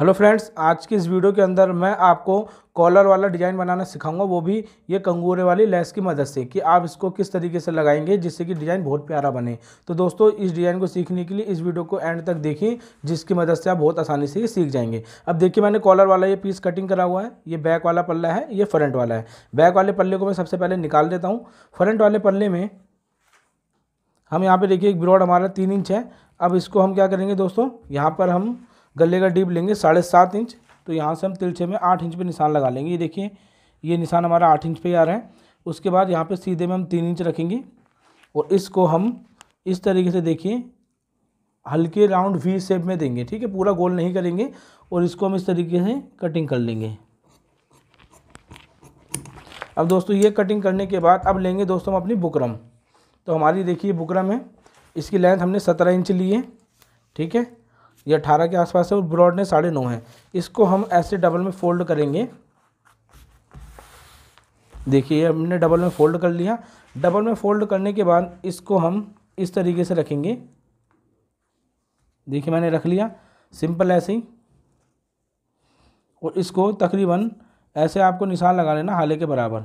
hello friends आज की इस वीडियो के अंदर मैं आपको कॉलर वाला डिज़ाइन बनाना सिखाऊंगा वो भी ये कंगूरे वाली लेस की मदद से कि आप इसको किस तरीके से लगाएंगे जिससे कि डिज़ाइन बहुत प्यारा बने तो दोस्तों इस डिज़ाइन को सीखने के लिए इस वीडियो को एंड तक देखें जिसकी मदद से आप बहुत आसानी से ये सीख जाएंगे अब देखिए मैंने कॉलर वाला ये पीस कटिंग करा हुआ है ये बैक वाला पल्ला है ये फ्रंट वाला है बैक वाले पल्ले को मैं सबसे पहले निकाल देता हूँ फ्रंट वाले पल्ले में हम यहाँ पर देखिए एक ब्रॉड हमारा तीन इंच है अब इसको हम क्या करेंगे दोस्तों यहाँ पर हम गले का डीप लेंगे साढ़े सात इंच तो यहाँ से हम तिलछे में आठ इंच पे निशान लगा लेंगे ये देखिए ये निशान हमारा आठ इंच पे ही आ रहा है उसके बाद यहाँ पे सीधे में हम तीन इंच रखेंगे और इसको हम इस तरीके से देखिए हल्के राउंड वी शेप में देंगे ठीक है पूरा गोल नहीं करेंगे और इसको हम इस तरीके से कटिंग कर लेंगे अब दोस्तों ये कटिंग करने के बाद अब लेंगे दोस्तों हम अपनी बुकरम तो हमारी देखिए बुकरम है इसकी लेंथ हमने सत्रह इंच ली है ठीक है ये अठारह के आसपास है और ब्रॉडनेस साढ़े नौ है इसको हम ऐसे डबल में फोल्ड करेंगे देखिए हमने डबल में फोल्ड कर लिया डबल में फोल्ड करने के बाद इसको हम इस तरीके से रखेंगे देखिए मैंने रख लिया सिंपल ऐसे ही और इसको तकरीबन ऐसे आपको निशान लगा लेना हाले के बराबर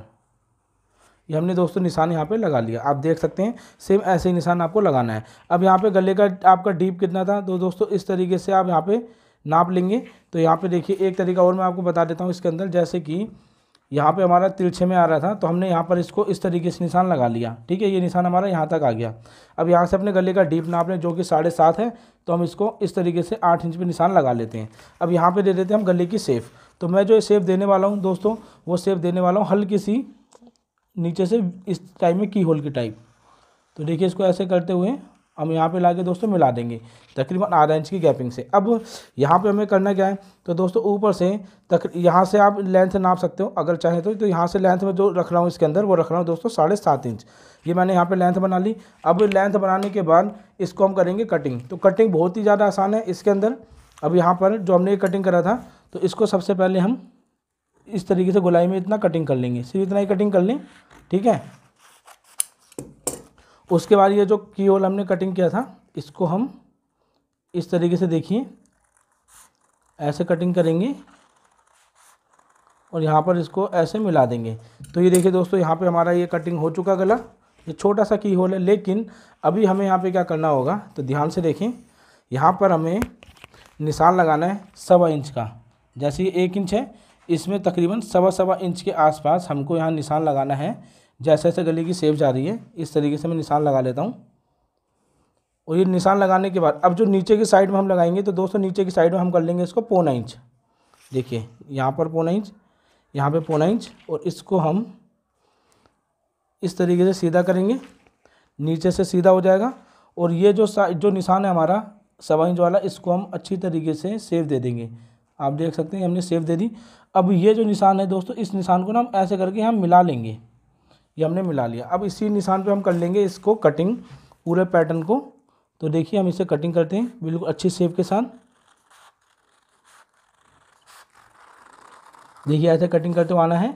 ये हमने दोस्तों निशान यहाँ पे लगा लिया आप देख सकते हैं सेम ऐसे ही निशान आपको लगाना है अब यहाँ पे गले का आपका डीप कितना था तो दोस्तों इस तरीके से आप यहाँ पे नाप लेंगे तो यहाँ पे देखिए एक तरीका और मैं आपको बता देता हूँ इसके अंदर जैसे कि यहाँ पे हमारा तिरछे में आ रहा था तो हमने यहाँ पर इसको इस तरीके से निशान लगा लिया ठीक है ये निशान हमारा यहाँ तक आ गया अब यहाँ से अपने गले का डीप नाप लें जो कि साढ़े सात है तो हम इसको इस तरीके से आठ इंच पे निशान लगा लेते हैं अब यहाँ पे दे देते हैं हम गले की सेफ़ तो मैं जो सेफ देने वाला हूँ दोस्तों वो सेफ देने वाला हूँ हल्की सी नीचे से इस टाइप में की होल की टाइप तो देखिए इसको ऐसे करते हुए हम यहाँ पे लाके दोस्तों मिला देंगे तकरीबन आधा इंच की गैपिंग से अब यहाँ पे हमें करना क्या है तो दोस्तों ऊपर से तक यहाँ से आप लेंथ नाप सकते हो अगर चाहे तो तो यहाँ से लेंथ में जो रख रहा हूँ इसके अंदर वो रख रहा हूँ दोस्तों साढ़े सात इंच ये मैंने यहाँ पे लेंथ बना ली अब लेंथ बनाने के बाद इसको हम करेंगे कटिंग तो कटिंग बहुत ही ज़्यादा आसान है इसके अंदर अब यहाँ पर जो हमने कटिंग करा था तो इसको सबसे पहले हम इस तरीके से गोलाई में इतना कटिंग कर लेंगे सिर्फ इतना ही कटिंग कर लें ठीक है उसके बाद ये जो की होल हमने कटिंग किया था इसको हम इस तरीके से देखिए ऐसे कटिंग करेंगे और यहाँ पर इसको ऐसे मिला देंगे तो ये देखिए दोस्तों यहाँ पे हमारा ये कटिंग हो चुका गला ये छोटा सा की होल है लेकिन अभी हमें यहाँ पे क्या करना होगा तो ध्यान से देखें यहाँ पर हमें निशान लगाना है सवा इंच का जैसे ये एक इंच है इसमें तकरीबन सवा सवा इंच के आसपास हमको यहाँ निशान लगाना है जैसे जैसे गले की सेप जा रही है इस तरीके से मैं निशान लगा लेता हूँ और ये निशान लगाने के बाद अब जो नीचे की साइड में हम लगाएंगे तो दोस्तों नीचे की साइड में हम कर लेंगे इसको पौना इंच देखिए यहाँ पर पौना इंच यहाँ पर पौना इंच और इसको हम इस तरीके से सीधा करेंगे नीचे से सीधा हो जाएगा और ये जो जो निशान है हमारा सवा इंच वाला इसको हम अच्छी तरीके से सेव दे देंगे आप देख सकते हैं हमने सेव दे दी अब ये जो निशान है दोस्तों इस निशान को ना हम ऐसे करके हम मिला लेंगे ये हमने मिला लिया अब इसी निशान पे हम कर लेंगे इसको कटिंग पूरे पैटर्न को तो देखिए हम इसे कटिंग करते हैं बिल्कुल अच्छी सेप के साथ देखिए ऐसे कटिंग करते आना है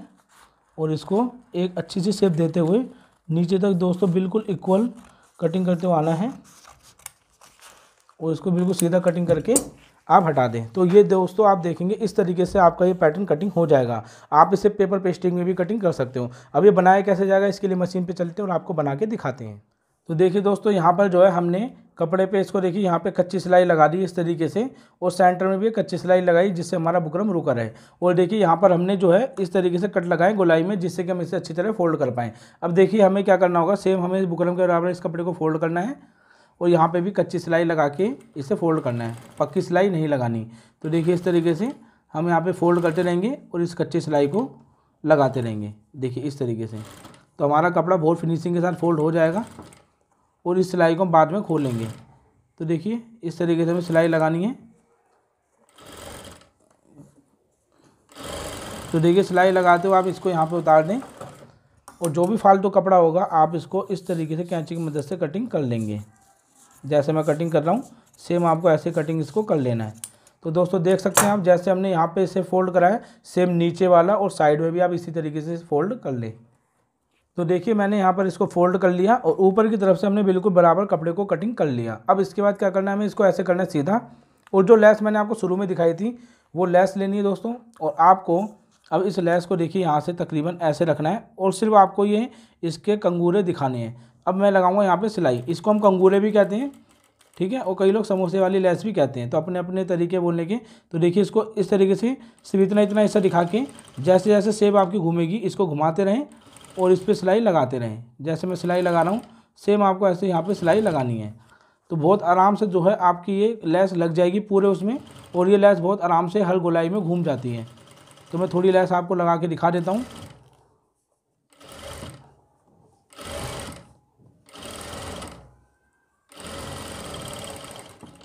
और इसको एक अच्छी सी सेप देते हुए नीचे तक दोस्तों बिल्कुल इक्वल कटिंग करते हुए आना है और इसको बिल्कुल सीधा कटिंग करके आप हटा दें तो ये दोस्तों आप देखेंगे इस तरीके से आपका ये पैटर्न कटिंग हो जाएगा आप इसे पेपर पेस्टिंग में भी कटिंग कर सकते हो अब ये बनाया कैसे जाएगा इसके लिए मशीन पर चलते हैं और आपको बना के दिखाते हैं तो देखिए दोस्तों यहाँ पर जो है हमने कपड़े पे इसको देखिए यहाँ पे कच्ची सिलाई लगा दी इस तरीके से और सेंटर में भी कच्ची सिलाई लगाई जिससे हमारा बुकरम रुका रहे और देखिए यहाँ पर हमने जो है इस तरीके से कट लगाएं गोलाई में जिससे कि हम इसे अच्छी तरह फोल्ड कर पाएँ अब देखिए हमें क्या करना होगा सेम हमें बुकरम के बराबर इस कपड़े को फोल्ड करना है और यहाँ पे भी कच्ची सिलाई लगा के इसे फोल्ड करना है पक्की सिलाई नहीं लगानी तो देखिए इस तरीके से हम यहाँ पे फोल्ड करते रहेंगे और इस कच्ची सिलाई को लगाते रहेंगे देखिए इस तरीके से तो हमारा कपड़ा बहुत फिनिशिंग के साथ फोल्ड हो जाएगा और इस सिलाई को हम बाद में खोल लेंगे तो देखिए इस तरीके से हमें सिलाई लगानी है तो देखिए सिलाई लगाते हुए आप इसको यहाँ पे उतार दें और जो भी फालतू तो कपड़ा होगा आप इसको इस तरीके से कैंची की मदद से कटिंग कर लेंगे जैसे मैं कटिंग कर रहा हूँ सेम आपको ऐसे कटिंग इसको कर लेना है तो दोस्तों देख सकते हैं आप जैसे हमने यहाँ पे इसे फोल्ड करा है सेम नीचे वाला और साइड में भी आप इसी तरीके से फोल्ड कर लें तो देखिए मैंने यहाँ पर इसको फोल्ड कर लिया और ऊपर की तरफ से हमने बिल्कुल बराबर कपड़े को कटिंग कर लिया अब इसके बाद क्या करना है हमें इसको ऐसे करना है सीधा और जो लेस मैंने आपको शुरू में दिखाई थी वो लेस लेनी है दोस्तों और आपको अब इस लेस को देखिए यहाँ से तकरीबन ऐसे रखना है और सिर्फ आपको ये इसके कंगूरे दिखाने हैं अब मैं लगाऊंगा यहाँ पे सिलाई इसको हम कंगूरे भी कहते हैं ठीक है और कई लोग समोसे वाली लेस भी कहते हैं तो अपने अपने तरीके बोलने के तो देखिए इसको इस तरीके से सिर्फ इतना इतना हिस्सा दिखा के जैसे जैसे सेब आपकी घूमेगी इसको घुमाते रहें और इस पर सिलाई लगाते रहें जैसे मैं सिलाई लगा रहा हूँ सेम आपको ऐसे यहाँ पर सिलाई लगानी है तो बहुत आराम से जो है आपकी ये लेस लग जाएगी पूरे उसमें और ये लेस बहुत आराम से हर गोलाई में घूम जाती है तो मैं थोड़ी लेस आपको लगा के दिखा देता हूँ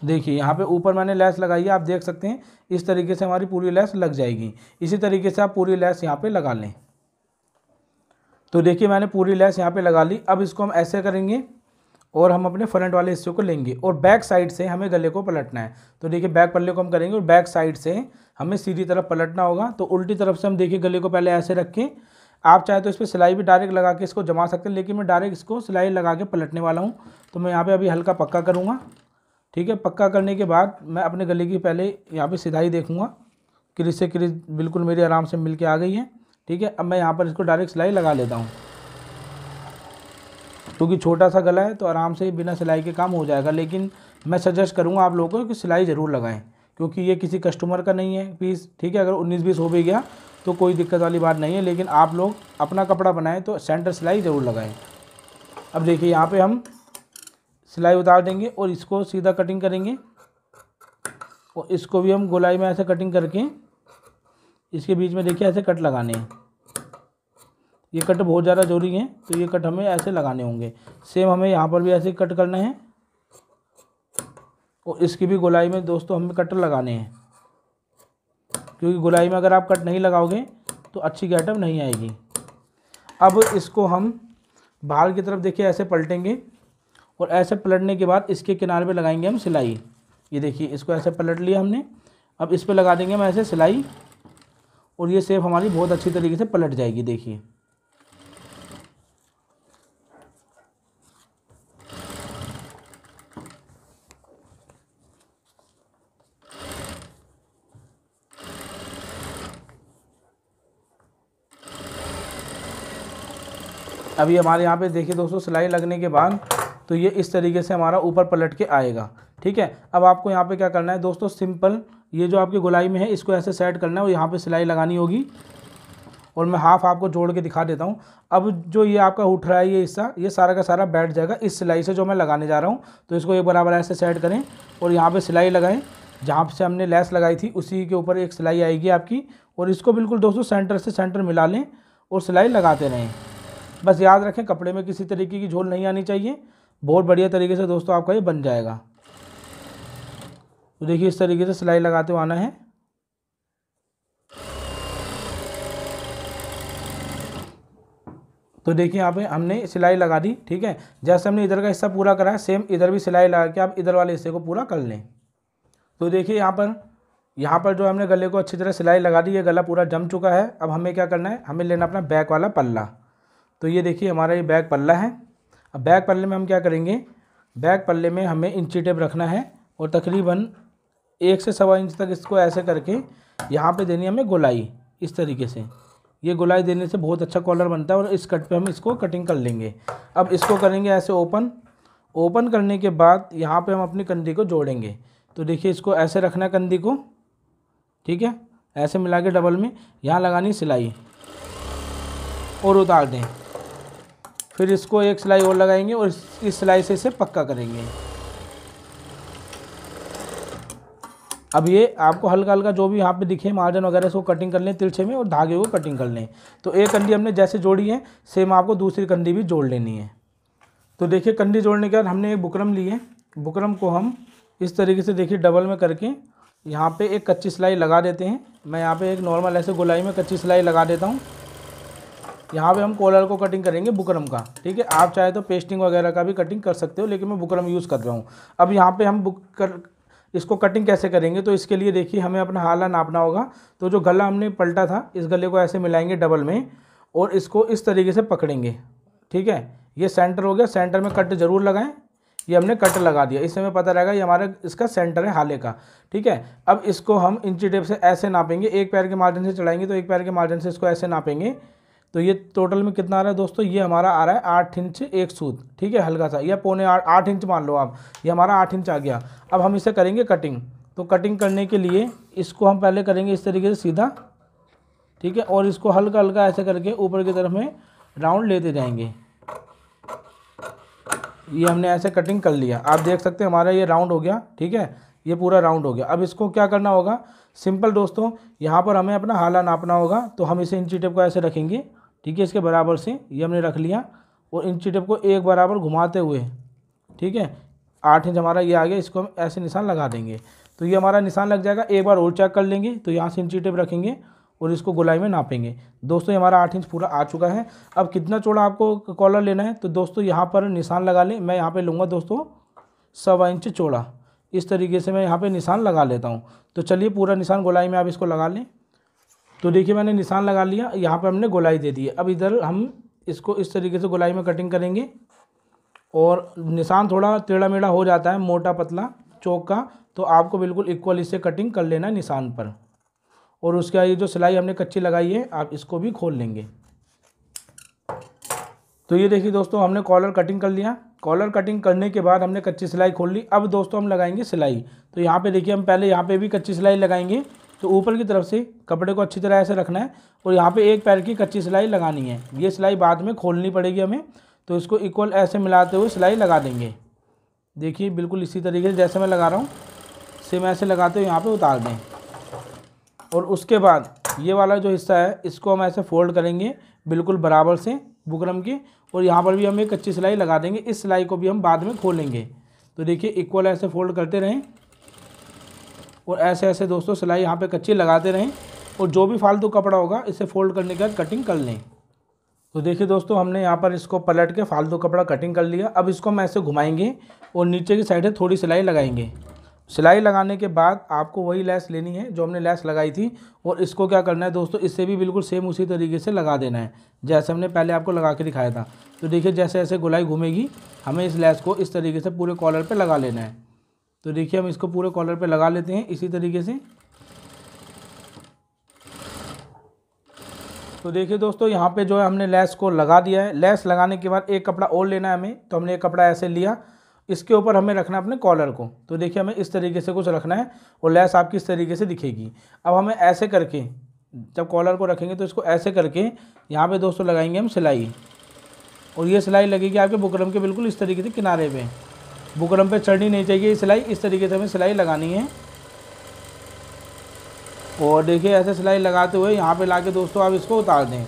देखिए यहाँ पे ऊपर मैंने लैस लगाई है आप देख सकते हैं इस तरीके से हमारी पूरी लैस लग जाएगी इसी तरीके से आप पूरी लैस यहाँ पे लगा लें तो देखिए मैंने पूरी लैस यहाँ पे लगा ली अब इसको हम ऐसे करेंगे और हम अपने फ्रंट वाले हिस्से को लेंगे और बैक साइड से हमें गले को पलटना है तो देखिए बैक पल्ले को हम करेंगे और बैक साइड से हमें सीधी तरफ पलटना होगा तो उल्टी तरफ से हम देखिए गले को पहले ऐसे रखें आप चाहे तो इस पर सिलाई भी डायरेक्ट लगा के इसको जमा सकते हैं लेकिन मैं डायरेक्ट इसको सिलाई लगा के पलटने वाला हूँ तो मैं यहाँ पर अभी हल्का पक्का करूँगा ठीक है पक्का करने के बाद मैं अपने गले की पहले यहाँ पे सिधाई देखूँगा क्रिस से क्रिज बिल्कुल मेरी आराम से मिल के आ गई है ठीक है अब मैं यहाँ पर इसको डायरेक्ट सिलाई लगा लेता हूँ क्योंकि छोटा सा गला है तो आराम से बिना सिलाई के काम हो जाएगा लेकिन मैं सजेस्ट करूँगा आप लोगों को कि सिलाई ज़रूर लगाएँ क्योंकि ये किसी कस्टमर का नहीं है पीस ठीक है अगर उन्नीस बीस हो भी गया तो कोई दिक्कत वाली बात नहीं है लेकिन आप लोग अपना कपड़ा बनाएँ तो सेंटर सिलाई ज़रूर लगाएँ अब देखिए यहाँ पे हम सिलाई उतार देंगे और इसको सीधा कटिंग करेंगे और इसको भी हम गोलाई में ऐसे कटिंग करके इसके बीच में देखिए ऐसे कट लगाने हैं ये कट बहुत ज़्यादा जरूरी है तो ये कट हमें ऐसे लगाने होंगे सेम हमें यहाँ पर भी ऐसे कट करना है और इसकी भी गोलाई में दोस्तों हमें कट लगाने हैं क्योंकि गोलाई में अगर आप कट नहीं लगाओगे तो अच्छी गैटअप नहीं आएगी अब इसको हम बाहर की तरफ देखिए ऐसे पलटेंगे और ऐसे पलटने के बाद इसके किनारे पे लगाएंगे हम सिलाई ये देखिए इसको ऐसे पलट लिया हमने अब इस पर लगा देंगे हम ऐसे सिलाई और ये सेफ हमारी बहुत अच्छी तरीके से पलट जाएगी देखिए अभी हमारे यहाँ पे देखिए दोस्तों सिलाई लगने के बाद तो ये इस तरीके से हमारा ऊपर पलट के आएगा ठीक है अब आपको यहाँ पे क्या करना है दोस्तों सिंपल ये जो आपकी गुलाई में है इसको ऐसे सेट करना है और यहाँ पे सिलाई लगानी होगी और मैं हाफ आपको जोड़ के दिखा देता हूँ अब जो ये आपका उठ रहा है ये हिस्सा ये सारा का सारा बैठ जाएगा इस सिलाई से जो मैं लगाने जा रहा हूँ तो इसको एक बराबर ऐसे सेट करें और यहाँ पर सिलाई लगाएँ जहाँ से हमने लेस लगाई थी उसी के ऊपर एक सिलाई आएगी आपकी और इसको बिल्कुल दोस्तों सेंटर से सेंटर मिला लें और सिलाई लगाते रहें बस याद रखें कपड़े में किसी तरीके की झोल नहीं आनी चाहिए बहुत बढ़िया तरीके से दोस्तों आपका ये बन जाएगा तो देखिए इस तरीके से सिलाई लगाते हुए आना है तो देखिए यहाँ पे हमने सिलाई लगा दी ठीक है जैसे हमने इधर का हिस्सा पूरा करा है सेम इधर भी सिलाई लगा के आप इधर वाले हिस्से को पूरा कर लें तो देखिए यहाँ पर यहाँ पर जो हमने गले को अच्छी तरह सिलाई लगा दी ये गला पूरा जम चुका है अब हमें क्या करना है हमें लेना अपना बैक वाला पल्ला तो ये देखिए हमारा ये बैक पल्ला है अब बैक पल्ले में हम क्या करेंगे बैक पल्ले में हमें इंची टेप रखना है और तकरीबन एक से सवा इंच तक इसको ऐसे करके यहाँ पे देनी हमें गोलाई इस तरीके से ये गोलाई देने से बहुत अच्छा कॉलर बनता है और इस कट पे हम इसको कटिंग कर लेंगे अब इसको करेंगे ऐसे ओपन ओपन करने के बाद यहाँ पे हम अपनी कंधी को जोड़ेंगे तो देखिए इसको ऐसे रखना कंधी को ठीक है ऐसे मिला के डबल में यहाँ लगानी सिलाई और उतार दें फिर इसको एक सिलाई और लगाएंगे और इस सिलाई से इसे पक्का करेंगे अब ये आपको हल्का हल्का जो भी यहाँ पे दिखे मार्जिन वगैरह इसको कटिंग कर लें तिरछे में और धागे को कटिंग कर लें तो एक कंडी हमने जैसे जोड़ी है सेम आपको दूसरी कंडी भी जोड़ लेनी है तो देखिए कंडी जोड़ने के बाद हमने एक बुकरम ली है बुकरम को हम इस तरीके से देखिए डबल में करके यहाँ पे एक कच्ची सिलाई लगा देते हैं मैं यहाँ पे एक नॉर्मल ऐसे गोलाई में कच्ची सिलाई लगा देता हूँ यहाँ पे हम कॉलर को कटिंग करेंगे बुकरम का ठीक है आप चाहे तो पेस्टिंग वगैरह का भी कटिंग कर सकते हो लेकिन मैं बुकरम यूज़ कर रहा हूँ अब यहाँ पे हम बुक कर इसको कटिंग कैसे करेंगे तो इसके लिए देखिए हमें अपना हाला नापना होगा तो जो गला हमने पलटा था इस गले को ऐसे मिलाएंगे डबल में और इसको इस तरीके से पकड़ेंगे ठीक है ये सेंटर हो गया सेंटर में कट जरूर लगाएँ ये हमने कट लगा दिया इससे हमें पता रहेगा ये हमारा इसका सेंटर है हाले का ठीक है अब इसको हम इंची टेप से ऐसे नापेंगे एक पैर के मार्जिन से चढ़ाएंगे तो एक पैर के मार्जिन से इसको ऐसे नापेंगे तो ये टोटल में कितना आ रहा है दोस्तों ये हमारा आ रहा है आठ इंच एक सूद ठीक है हल्का सा या पौने आठ आठ इंच मान लो आप ये हमारा आठ इंच आ गया अब हम इसे करेंगे कटिंग तो कटिंग करने के लिए इसको हम पहले करेंगे इस तरीके से सीधा ठीक है और इसको हल्का हल्का ऐसे करके ऊपर की तरफ में राउंड लेते जाएंगे ये हमने ऐसे कटिंग कर लिया आप देख सकते हैं हमारा ये राउंड हो गया ठीक है ये पूरा राउंड हो गया अब इसको क्या करना होगा सिंपल दोस्तों यहाँ पर हमें अपना हाला नापना होगा तो हम इसे इंची टेप को ऐसे रखेंगे ठीक है इसके बराबर से ये हमने रख लिया और इन चिटअप को एक बराबर घुमाते हुए ठीक है आठ इंच हमारा ये आ गया इसको हम ऐसे निशान लगा देंगे तो ये हमारा निशान लग जाएगा एक बार और चेक कर लेंगे तो यहाँ से इंची टेप रखेंगे और इसको गोलाई में नापेंगे दोस्तों ये हमारा आठ इंच पूरा आ चुका है अब कितना चौड़ा आपको कॉलर लेना है तो दोस्तों यहाँ पर निशान लगा लें मैं यहाँ पर लूँगा दोस्तों सवा इंच चौड़ा इस तरीके से मैं यहाँ पर निशान लगा लेता हूँ तो चलिए पूरा निशान गोलाई में आप इसको लगा लें तो देखिए मैंने निशान लगा लिया यहाँ पर हमने गोलाई दे दी है अब इधर हम इसको इस तरीके से गोलाई में कटिंग करेंगे और निशान थोड़ा टेढ़ा मेढ़ा हो जाता है मोटा पतला चौक का तो आपको बिल्कुल इक्वल इससे कटिंग कर लेना है निशान पर और उसके ये जो सिलाई हमने कच्ची लगाई है आप इसको भी खोल लेंगे तो ये देखिए दोस्तों हमने कॉलर कटिंग कर लिया कॉलर कटिंग करने के बाद हमने कच्ची सिलाई खोल ली अब दोस्तों हम लगाएंगे सिलाई तो यहाँ पे देखिए हम पहले यहाँ पे भी कच्ची सिलाई लगाएंगे तो ऊपर की तरफ से कपड़े को अच्छी तरह ऐसे रखना है और यहाँ पे एक पैर की कच्ची सिलाई लगानी है ये सिलाई बाद में खोलनी पड़ेगी हमें तो इसको इक्वल ऐसे मिलाते हुए सिलाई लगा देंगे देखिए बिल्कुल इसी तरीके से जैसे मैं लगा रहा हूँ सेम ऐसे लगाते हुए यहाँ पर उतार दें और उसके बाद ये वाला जो हिस्सा है इसको हम ऐसे फोल्ड करेंगे बिल्कुल बराबर से बुकरम के और यहाँ पर भी हम एक कच्ची सिलाई लगा देंगे इस सिलाई को भी हम बाद में खोलेंगे तो देखिए इक्वल ऐसे फोल्ड करते रहें और ऐसे ऐसे दोस्तों सिलाई यहाँ पे कच्ची लगाते रहें और जो भी फालतू कपड़ा होगा इसे फोल्ड करने के बाद कटिंग कर लें तो देखिए दोस्तों हमने यहाँ पर इसको पलट के फालतू कपड़ा कटिंग कर लिया अब इसको हम ऐसे घुमाएंगे और नीचे की साइड से थोड़ी सिलाई लगाएंगे सिलाई लगाने के बाद आपको वही लैस लेनी है जो हमने लैस लगाई थी और इसको क्या करना है दोस्तों इससे भी बिल्कुल सेम उसी तरीके से लगा देना है जैसे हमने पहले आपको लगा के दिखाया था तो देखिए जैसे जैसे गुलाई घूमेगी हमें इस लैस को इस तरीके से पूरे कॉलर पर लगा लेना है तो देखिए हम इसको पूरे कॉलर पे लगा लेते हैं इसी तरीके से तो देखिए दोस्तों यहाँ पे जो है हमने लैस को लगा दिया है लैस लगाने के बाद एक कपड़ा और लेना है हमें तो हमने एक कपड़ा ऐसे लिया इसके ऊपर हमें रखना है अपने कॉलर को तो देखिए हमें इस तरीके से कुछ रखना है और लैस आपकी इस तरीके से दिखेगी अब हमें ऐसे करके जब कॉलर को रखेंगे तो इसको ऐसे करके यहाँ पे दोस्तों लगाएंगे हम सिलाई और ये सिलाई लगेगी आपके बुकरम के बिल्कुल इस तरीके से किनारे पे बुकरम पे चढ़नी नहीं चाहिए सिलाई इस तरीके से हमें सिलाई लगानी है और देखिए ऐसे सिलाई लगाते हुए यहाँ पे लाके दोस्तों आप इसको उतार दें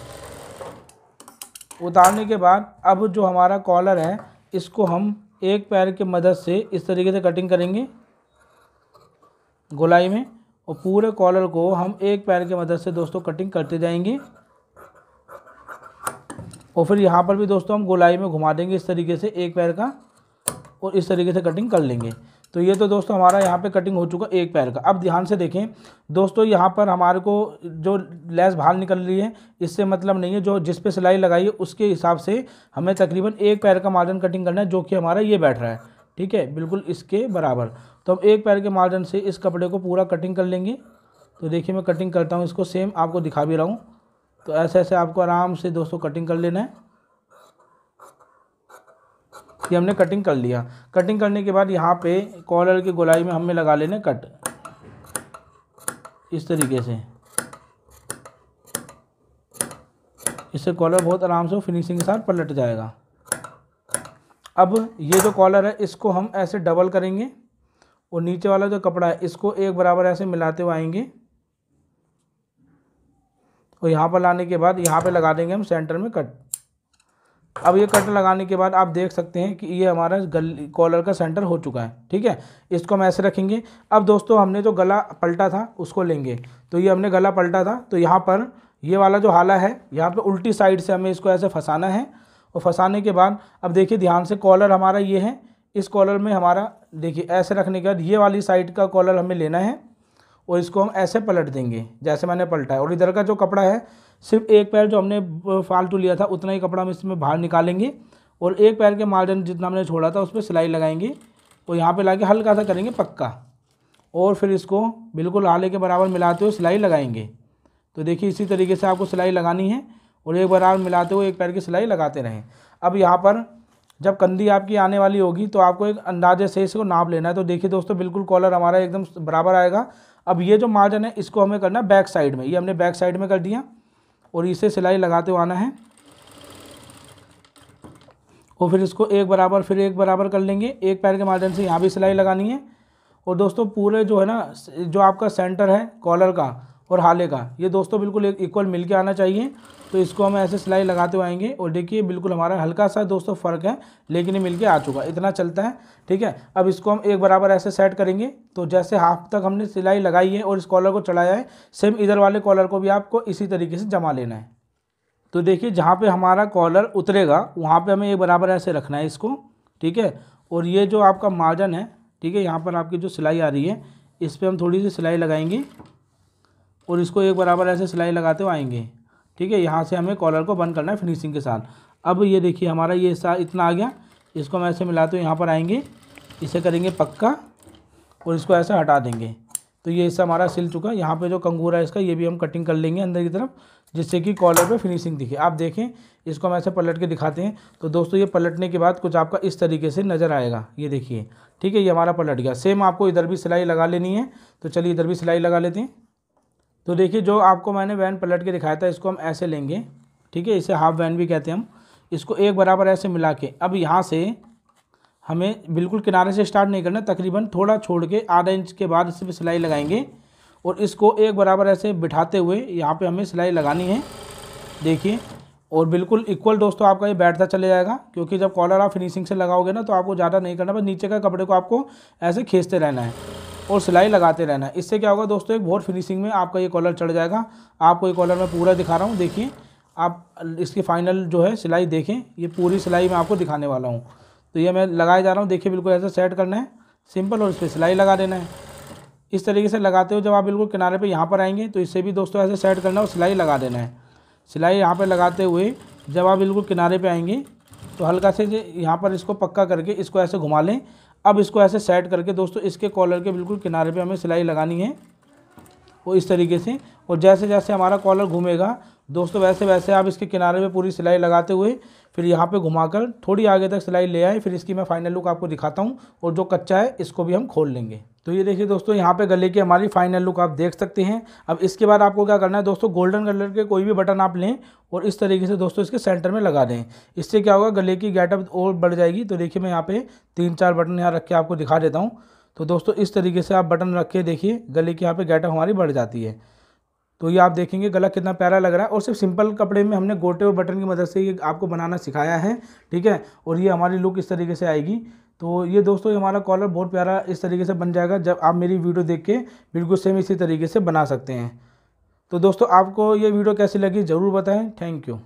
उतारने के बाद अब जो हमारा कॉलर है इसको हम एक पैर के मदद से इस तरीके से कटिंग करेंगे गोलाई में और पूरे कॉलर को हम एक पैर के मदद से दोस्तों कटिंग करते जाएंगे और फिर यहाँ पर भी दोस्तों हम गोलाई में घुमा देंगे इस तरीके से एक पैर का और इस तरीके से कटिंग कर लेंगे तो ये तो दोस्तों हमारा यहाँ पे कटिंग हो चुका एक पैर का अब ध्यान से देखें दोस्तों यहाँ पर हमारे को जो लेस बाहर निकल रही है इससे मतलब नहीं है जो जिस पे सिलाई लगाई है उसके हिसाब से हमें तकरीबन एक पैर का मार्जिन कटिंग करना है जो कि हमारा ये बैठ रहा है ठीक है बिल्कुल इसके बराबर तो हम एक पैर के मार्जन से इस कपड़े को पूरा कटिंग कर लेंगे तो देखिए मैं कटिंग करता हूँ इसको सेम आपको दिखा भी रहा हूँ तो ऐसे ऐसे आपको आराम से दोस्तों कटिंग कर लेना है ये हमने कटिंग कर लिया कटिंग करने के बाद यहाँ पे कॉलर के गोलाई में हमें लगा लेने कट इस तरीके से इससे कॉलर बहुत आराम से फिनिशिंग के साथ पलट जाएगा अब ये जो कॉलर है इसको हम ऐसे डबल करेंगे और नीचे वाला जो कपड़ा है इसको एक बराबर ऐसे मिलाते हुए आएंगे और यहाँ पर लाने के बाद यहाँ पे लगा देंगे हम सेंटर में कट अब ये कट लगाने के बाद आप देख सकते हैं कि ये हमारा गल कॉलर का सेंटर हो चुका है ठीक है इसको हम ऐसे रखेंगे अब दोस्तों हमने जो गला पलटा था उसको लेंगे तो ये हमने गला पलटा था तो यहाँ पर ये वाला जो हाला है यहाँ पर उल्टी साइड से हमें इसको ऐसे फंसाना है और फंसाने के बाद अब देखिए ध्यान से कॉलर हमारा ये है इस कॉलर में हमारा देखिए ऐसे रखने के बाद ये वाली साइड का कॉलर हमें लेना है और इसको हम ऐसे पलट देंगे जैसे मैंने पलटा है और इधर का जो कपड़ा है सिर्फ एक पैर जो हमने फालतू लिया था उतना ही कपड़ा हम इसमें बाहर निकालेंगे और एक पैर के मार्जिन जितना हमने छोड़ा था उस पर सिलाई लगाएंगे और यहाँ पे लाके हल्का सा करेंगे पक्का और फिर इसको बिल्कुल आले के बराबर मिलाते हुए सिलाई लगाएंगे तो देखिए इसी तरीके से आपको सिलाई लगानी है और एक बराबर मिलाते हुए एक पैर की सिलाई लगाते रहें अब यहाँ पर जब कंधी आपकी आने वाली होगी तो आपको एक अंदाजे से इसको नाप लेना है तो देखिए दोस्तों बिल्कुल कॉलर हमारा एकदम बराबर आएगा अब ये जो मार्जन है इसको हमें करना है बैक साइड में ये हमने बैक साइड में कर दिया और इसे सिलाई लगाते हुए आना है और फिर इसको एक बराबर फिर एक बराबर कर लेंगे एक पैर के माध्यम से यहाँ भी सिलाई लगानी है और दोस्तों पूरे जो है ना जो आपका सेंटर है कॉलर का और हाले का ये दोस्तों बिल्कुल एक इक्वल मिल के आना चाहिए तो इसको हम ऐसे सिलाई लगाते हुए आएंगे और देखिए बिल्कुल हमारा हल्का सा दोस्तों फ़र्क है लेकिन ये मिलके आ चुका इतना चलता है ठीक है अब इसको हम एक बराबर ऐसे सेट करेंगे तो जैसे हाफ तक हमने सिलाई लगाई है और इस कॉलर को चढ़ाया है सेम इधर वाले कॉलर को भी आपको इसी तरीके से जमा लेना है तो देखिए जहाँ पर हमारा कॉलर उतरेगा वहाँ पर हमें एक बराबर ऐसे रखना है इसको ठीक है और ये जो आपका मार्जन है ठीक है यहाँ पर आपकी जो सिलाई आ रही है इस पर हम थोड़ी सी सिलाई लगाएंगे और इसको एक बराबर ऐसे सिलाई लगाते हुए आएंगे ठीक है यहाँ से हमें कॉलर को बंद करना है फिनिशिंग के साथ अब ये देखिए हमारा ये हिस्सा इतना आ गया इसको हम ऐसे मिलाते तो हुए यहाँ पर आएंगे इसे करेंगे पक्का और इसको ऐसे हटा देंगे तो ये हिस्सा हमारा सिल चुका है यहाँ पर जो कंगूर है इसका ये भी हम कटिंग कर लेंगे अंदर की तरफ जिससे कि कॉलर पे फिनिशिंग दिखे आप देखें इसको हम ऐसे पलट के दिखाते हैं तो दोस्तों ये पलटने के बाद कुछ आपका इस तरीके से नज़र आएगा ये देखिए ठीक है ये हमारा पलट गया सेम आपको इधर भी सिलाई लगा लेनी है तो चलिए इधर भी सिलाई लगा लेते हैं तो देखिए जो आपको मैंने वैन पलट के दिखाया था इसको हम ऐसे लेंगे ठीक है इसे हाफ वैन भी कहते हैं हम इसको एक बराबर ऐसे मिला के अब यहाँ से हमें बिल्कुल किनारे से स्टार्ट नहीं करना तकरीबन थोड़ा छोड़ के आधा इंच के बाद इस पर सिलाई लगाएंगे और इसको एक बराबर ऐसे बिठाते हुए यहाँ पे हमें सिलाई लगानी है देखिए और बिल्कुल इक्वल दोस्तों आपका ये बैठता चले जाएगा क्योंकि जब कॉलर आप फिनिशिंग से लगाओगे ना तो आपको ज़्यादा नहीं करना बस नीचे का कपड़े को आपको ऐसे खींचते रहना है और सिलाई लगाते रहना इससे क्या होगा दोस्तों एक बहुत फिनिशिंग में आपका ये कॉलर चढ़ जाएगा आपको ये कॉलर मैं पूरा दिखा रहा हूँ देखिए आप इसकी फाइनल जो है सिलाई देखें ये पूरी सिलाई मैं आपको दिखाने वाला हूँ तो ये मैं लगाए जा रहा हूँ देखिए बिल्कुल ऐसा सेट करना है सिंपल और इस पर सिलाई लगा देना है इस तरीके से लगाते हो जब आप बिल्कुल किनारे पे यहाँ पर आएंगे तो इससे भी दोस्तों ऐसे सेट करना है और सिलाई लगा देना है सिलाई यहाँ पर लगाते हुए जब आप बिल्कुल किनारे पर आएंगे तो हल्का से यहाँ पर इसको पक्का करके इसको ऐसे घुमा लें अब इसको ऐसे सेट करके दोस्तों इसके कॉलर के बिल्कुल किनारे पे हमें सिलाई लगानी है वो इस तरीके से और जैसे जैसे हमारा कॉलर घूमेगा दोस्तों वैसे वैसे आप इसके किनारे पे पूरी सिलाई लगाते हुए फिर यहाँ पे घुमाकर थोड़ी आगे तक सिलाई ले आए फिर इसकी मैं फाइनल लुक आपको दिखाता हूँ और जो कच्चा है इसको भी हम खोल लेंगे तो ये देखिए दोस्तों यहाँ पे गले की हमारी फाइनल लुक आप देख सकते हैं अब इसके बाद आपको क्या करना है दोस्तों गोल्डन कलर के कोई भी बटन आप लें और इस तरीके से दोस्तों इसके सेंटर में लगा दें इससे क्या होगा गले की गेटअप और बढ़ जाएगी तो देखिए मैं यहाँ पर तीन चार बटन यहाँ रख के आपको दिखा देता हूँ तो दोस्तों इस तरीके से आप बटन रख के देखिए गले की यहाँ पर गेटअप हमारी बढ़ जाती है तो ये आप देखेंगे गला कितना प्यारा लग रहा है और सिर्फ सिंपल कपड़े में हमने गोटे और बटन की मदद से ये आपको बनाना सिखाया है ठीक है और ये हमारी लुक इस तरीके से आएगी तो ये दोस्तों ये हमारा कॉलर बहुत प्यारा इस तरीके से बन जाएगा जब आप मेरी वीडियो देख के बिल्कुल सेम इसी तरीके से बना सकते हैं तो दोस्तों आपको ये वीडियो कैसी लगी ज़रूर बताएँ थैंक यू